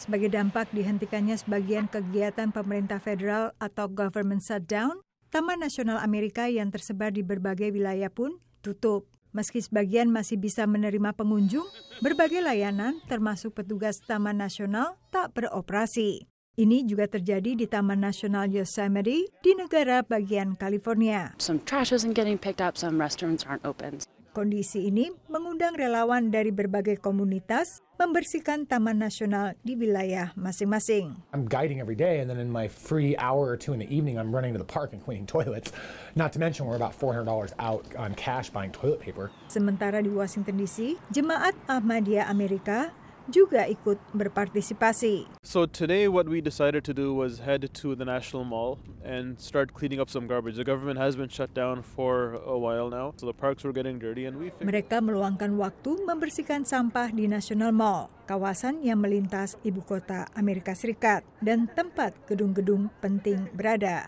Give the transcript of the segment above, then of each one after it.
Sebagai dampak dihentikannya sebagian kegiatan pemerintah federal atau government shutdown, Taman Nasional Amerika yang tersebar di berbagai wilayah pun tutup. Meski sebagian masih bisa menerima pengunjung, berbagai layanan termasuk petugas Taman Nasional tak beroperasi. Ini juga terjadi di Taman Nasional Yosemite di negara bagian California. Some trash isn't getting picked up, some restaurants aren't open. Kondisi ini mengundang relawan dari berbagai komunitas membersihkan taman nasional di wilayah masing-masing. I'm guiding every day and then in my free hour or two in the evening I'm running to the park and cleaning toilets. Not to mention we're about $400 out on cash buying toilet paper. Sementara di Washington DC, jemaat Ahmadiyah Amerika juga ikut berpartisipasi. So today what we decided to do was head to the National Mall and start cleaning up some garbage. The government has been shut down for a while now, so the parks were getting dirty and we Mereka meluangkan waktu membersihkan sampah di National Mall kawasan yang melintas ibu kota Amerika Serikat dan tempat gedung-gedung penting berada.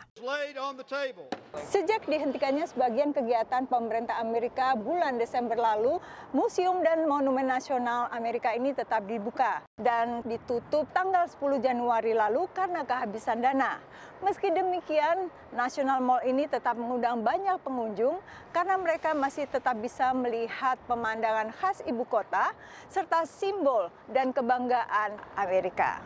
Sejak dihentikannya sebagian kegiatan pemerintah Amerika bulan Desember lalu, museum dan monumen nasional Amerika ini tetap dibuka dan ditutup tanggal 10 Januari lalu karena kehabisan dana. Meski demikian, National Mall ini tetap mengundang banyak pengunjung karena mereka masih tetap bisa melihat pemandangan khas ibu kota serta simbol dan kebanggaan Amerika.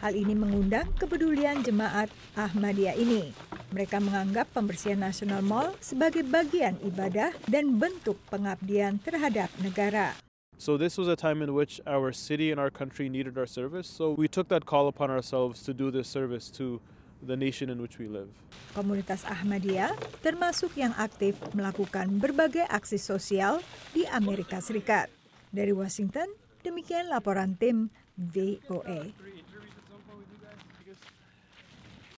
Hal ini mengundang kepedulian jemaat Ahmadiyah ini. Mereka menganggap pembersihan National Mall sebagai bagian ibadah dan bentuk pengabdian terhadap negara. So this was a time in which our city and our country needed our service. So we took that call upon ourselves to do this service to the nation in which we live. Komunitas Ahmadiyah termasuk yang aktif melakukan berbagai aksi sosial di Amerika Serikat. Dari Washington, Demikian laporan tim VOA. E.